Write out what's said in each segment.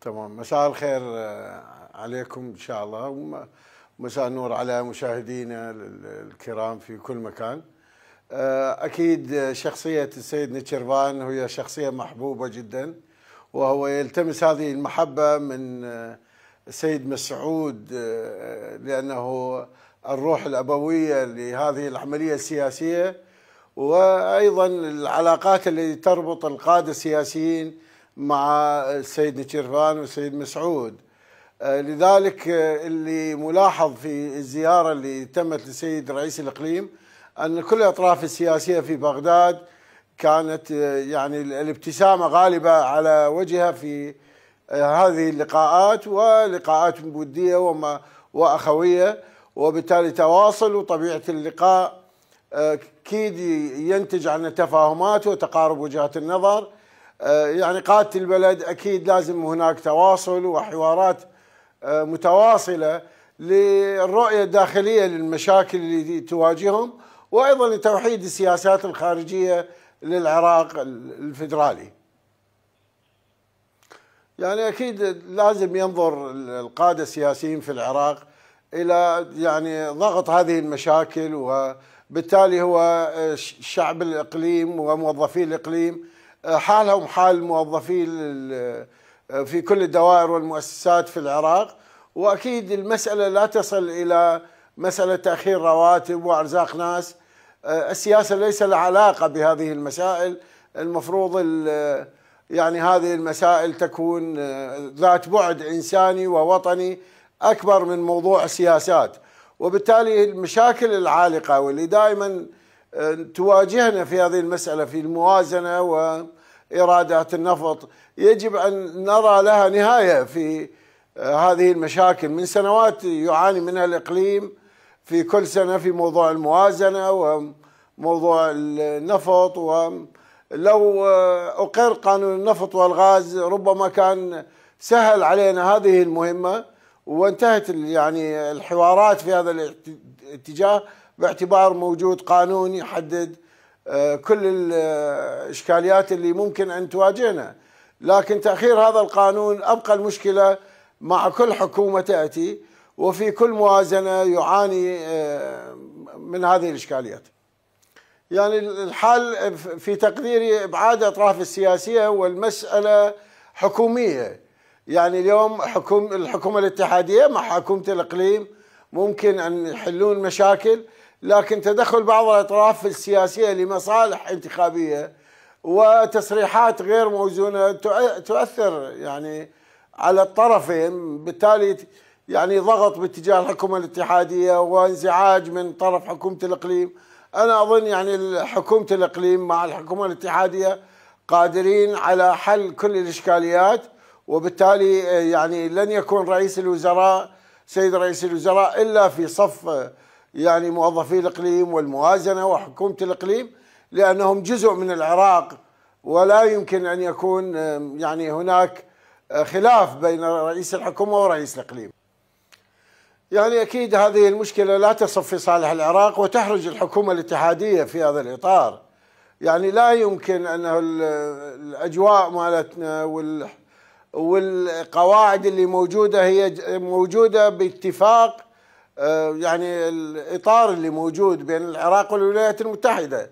تمام مساء الخير آه، عليكم ان شاء الله ومساء النور على مشاهدينا الكرام في كل مكان آه، اكيد شخصيه السيد نتشرفان هي شخصيه محبوبه جدا وهو يلتمس هذه المحبه من آه، السيد مسعود لانه الروح الابويه لهذه العمليه السياسيه وايضا العلاقات التي تربط القاده السياسيين مع السيد نتيرفان والسيد مسعود آه، لذلك آه، اللي ملاحظ في الزيارة اللي تمت للسيد رئيس الإقليم أن كل الأطراف السياسية في بغداد كانت آه، يعني الابتسامة غالبة على وجهها في هذه اللقاءات ولقاءات ودية وما وأخوية وبالتالي تواصل وطبيعة اللقاء أكيد ينتج عن تفاهمات وتقارب وجهات النظر آه، يعني قاده البلد اكيد لازم هناك تواصل وحوارات آه، متواصله للرؤيه الداخليه للمشاكل اللي تواجههم وايضا لتوحيد السياسات الخارجيه للعراق الفدرالي. يعني اكيد لازم ينظر القاده السياسيين في العراق الى يعني ضغط هذه المشاكل وبالتالي هو آه، شعب الاقليم وموظفي الاقليم حالهم حال الموظفين في كل الدوائر والمؤسسات في العراق واكيد المساله لا تصل الى مساله تاخير رواتب وارزاق ناس آه، السياسه ليس لها علاقه بهذه المسائل المفروض يعني هذه المسائل تكون آه، ذات بعد انساني ووطني اكبر من موضوع السياسات وبالتالي المشاكل العالقه واللي دائما تواجهنا في هذه المسألة في الموازنة وإيرادات النفط يجب أن نرى لها نهاية في آه، هذه المشاكل من سنوات يعاني منها الإقليم في كل سنة في موضوع الموازنة وموضوع النفط ولو آه، أقر قانون النفط والغاز ربما كان سهل علينا هذه المهمة وانتهت يعني الحوارات في هذا الاتجاه باعتبار موجود قانون يحدد آه، كل الاشكاليات آه، اللي ممكن ان تواجهنا لكن تاخير هذا القانون ابقى المشكله مع كل حكومه تاتي وفي كل موازنه يعاني آه، من هذه الاشكاليات. يعني الحل في تقديري ابعاد الاطراف السياسيه والمساله حكوميه. يعني اليوم حكوم الحكومه الاتحاديه مع حكومه الاقليم ممكن ان يحلون مشاكل لكن تدخل بعض الأطراف السياسية لمصالح انتخابية وتصريحات غير موزونة تؤثر يعني على الطرفين بالتالي يعني ضغط باتجاه الحكومة الاتحادية وانزعاج من طرف حكومة الإقليم أنا أظن يعني حكومة الإقليم مع الحكومة الاتحادية قادرين على حل كل الإشكاليات وبالتالي آه، يعني لن يكون رئيس الوزراء سيد رئيس الوزراء إلا في صف يعني موظفي الاقليم والموازنه وحكومه الاقليم لانهم جزء من العراق ولا يمكن ان يكون يعني هناك آه، خلاف بين رئيس الحكومه ورئيس الاقليم. يعني اكيد هذه المشكله لا تصف في صالح العراق وتحرج الحكومه الاتحاديه في هذا الاطار. يعني لا يمكن انه الاجواء مالتنا وال والقواعد اللي موجوده هي موجوده باتفاق آه، يعني الاطار اللي موجود بين العراق والولايات المتحده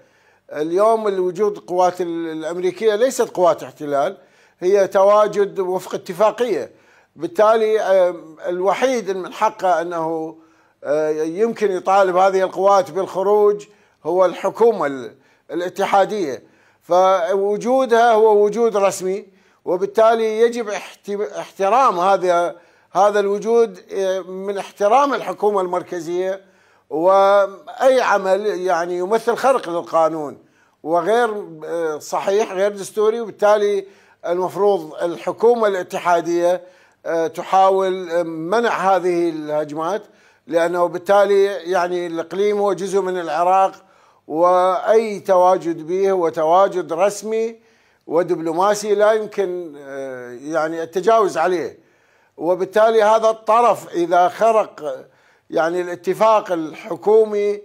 اليوم الوجود قوات الامريكيه ليست قوات احتلال هي تواجد وفق اتفاقيه بالتالي آه، الوحيد من حقه انه آه، يمكن يطالب هذه القوات بالخروج هو الحكومه الاتحاديه فوجودها هو وجود رسمي وبالتالي يجب احترام هذا هذا الوجود آه، من احترام الحكومة المركزية وأي عمل يعني يمثل خرق للقانون وغير آه، صحيح غير دستوري وبالتالي المفروض الحكومة الاتحادية آه، تحاول منع هذه الهجمات لأنه بالتالي يعني الإقليم هو جزء من العراق وأي تواجد به هو تواجد رسمي ودبلوماسي لا يمكن يعني التجاوز عليه وبالتالي هذا الطرف إذا خرق يعني الاتفاق الحكومي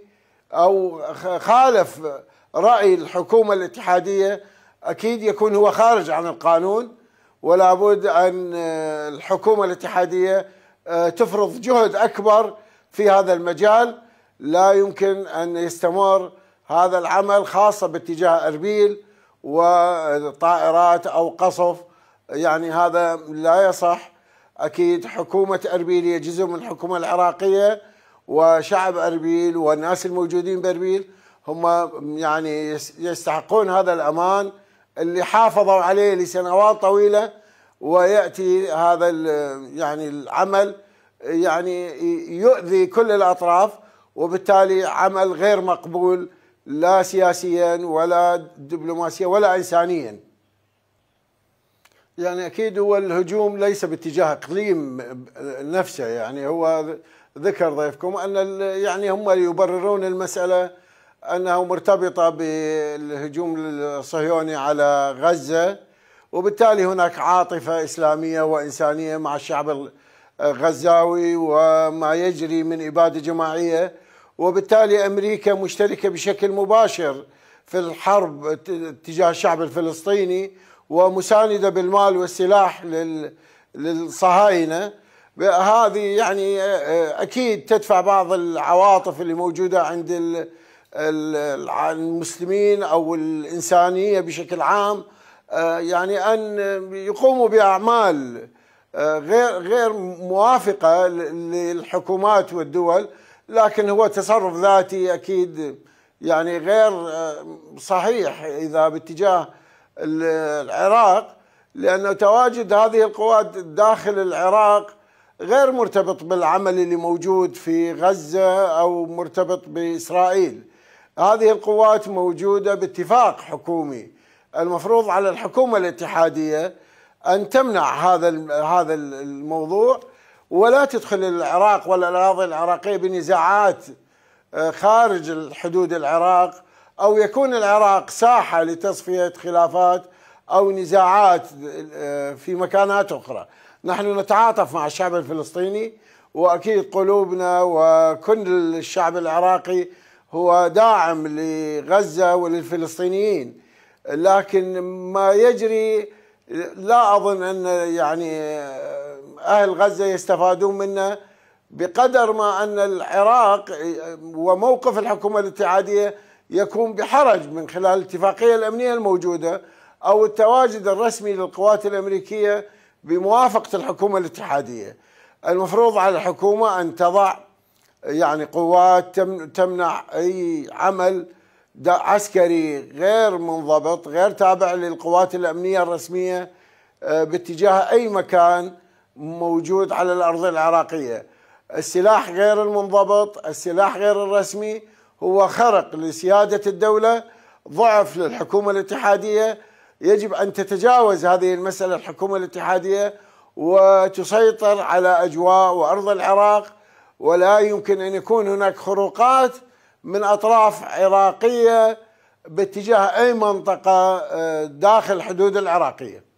أو خالف رأي الحكومة الاتحادية أكيد يكون هو خارج عن القانون ولا بد أن الحكومة الاتحادية آه، تفرض جهد أكبر في هذا المجال لا يمكن أن يستمر هذا العمل خاصة باتجاه أربيل وطائرات أو قصف يعني هذا لا يصح اكيد حكومه اربيل هي جزء من الحكومه العراقيه وشعب اربيل والناس الموجودين باربيل هم يعني يستحقون هذا الامان اللي حافظوا عليه لسنوات طويله وياتي هذا يعني العمل يعني يؤذي كل الاطراف وبالتالي عمل غير مقبول لا سياسيا ولا دبلوماسيا ولا انسانيا يعني اكيد هو الهجوم ليس باتجاه اقليم نفسه يعني هو ذكر ضيفكم ان يعني هم يبررون المساله انها مرتبطه بالهجوم الصهيوني على غزه وبالتالي هناك عاطفه اسلاميه وانسانيه مع الشعب الغزاوي وما يجري من اباده جماعيه وبالتالي امريكا مشتركه بشكل مباشر في الحرب تجاه الشعب الفلسطيني ومساندة بالمال والسلاح للصهاينة هذه يعني أكيد تدفع بعض العواطف اللي موجودة عند المسلمين أو الإنسانية بشكل عام يعني أن يقوموا بأعمال غير غير موافقة للحكومات والدول لكن هو تصرف ذاتي أكيد يعني غير صحيح إذا باتجاه العراق لأن تواجد هذه القوات داخل العراق غير مرتبط بالعمل اللي موجود في غزة أو مرتبط بإسرائيل هذه القوات موجودة باتفاق حكومي المفروض على الحكومة الاتحادية أن تمنع هذا هذا الموضوع ولا تدخل العراق ولا الأراضي العراقية بنزاعات آه، خارج الحدود العراق أو يكون العراق ساحة لتصفية خلافات أو نزاعات آه، في مكانات أخرى نحن نتعاطف مع الشعب الفلسطيني وأكيد قلوبنا وكل الشعب العراقي هو داعم لغزة وللفلسطينيين لكن ما يجري لا أظن أن يعني آه، أهل غزة يستفادون منه بقدر ما أن العراق آه، وموقف الحكومة الاتحادية يكون بحرج من خلال الاتفاقية الأمنية الموجودة أو التواجد الرسمي للقوات الأمريكية بموافقة الحكومة الاتحادية المفروض على الحكومة أن تضع يعني قوات تمنع أي عمل عسكري غير منضبط غير تابع للقوات الأمنية الرسمية آه، باتجاه أي مكان موجود على الأرض العراقية السلاح غير المنضبط السلاح غير الرسمي هو خرق لسيادة الدولة ضعف للحكومة الاتحادية يجب أن تتجاوز هذه المسألة الحكومة الاتحادية وتسيطر على أجواء وأرض العراق ولا يمكن أن يكون هناك خروقات من أطراف عراقية باتجاه أي منطقة آه، داخل الحدود العراقية